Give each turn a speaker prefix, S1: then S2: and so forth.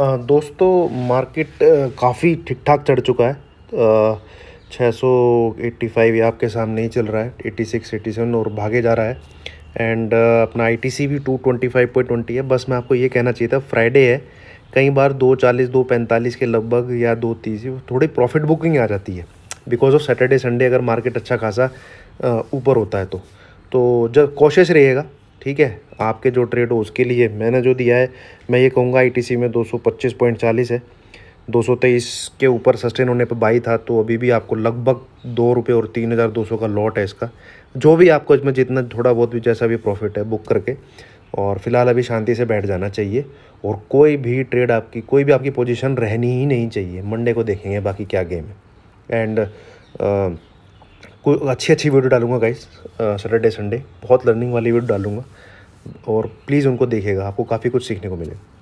S1: दोस्तों मार्केट काफ़ी ठीक ठाक चढ़ चुका है छः सौ एट्टी फाइव ये आपके सामने ही चल रहा है एट्टी सिक्स एट्टी सेवन और भागे जा रहा है एंड अपना आई टी सी भी two twenty five point twenty है बस मैं आपको ये कहना चाहिए था फ्राइडे है कई बार दो चालीस दो पैंतालीस के लगभग या दो तीस थोड़ी प्रॉफिट बुकिंग आ जाती है बिकॉज ऑफ सैटरडे संडे अगर मार्केट अच्छा खासा ऊपर होता है तो तो जब कोशिश रहेगा ठीक है आपके जो ट्रेड हो उसके लिए मैंने जो दिया है मैं ये कहूँगा आईटीसी में 225.40 है 223 के ऊपर सस्टेन होने पर बाई था तो अभी भी आपको लगभग दो रुपये और तीन हज़ार दो सौ का लॉट है इसका जो भी आपको इसमें जितना थोड़ा बहुत भी जैसा भी प्रॉफिट है बुक करके और फिलहाल अभी शांति से बैठ जाना चाहिए और कोई भी ट्रेड आपकी कोई भी आपकी पोजीशन रहनी ही नहीं चाहिए मंडे को देखेंगे बाकी क्या गेम है एंड कोई अच्छी अच्छी वीडियो डालूंगा गाइस सैटरडे संडे बहुत लर्निंग वाली वीडियो डालूंगा और प्लीज़ उनको देखेगा आपको काफ़ी कुछ सीखने को मिलेगा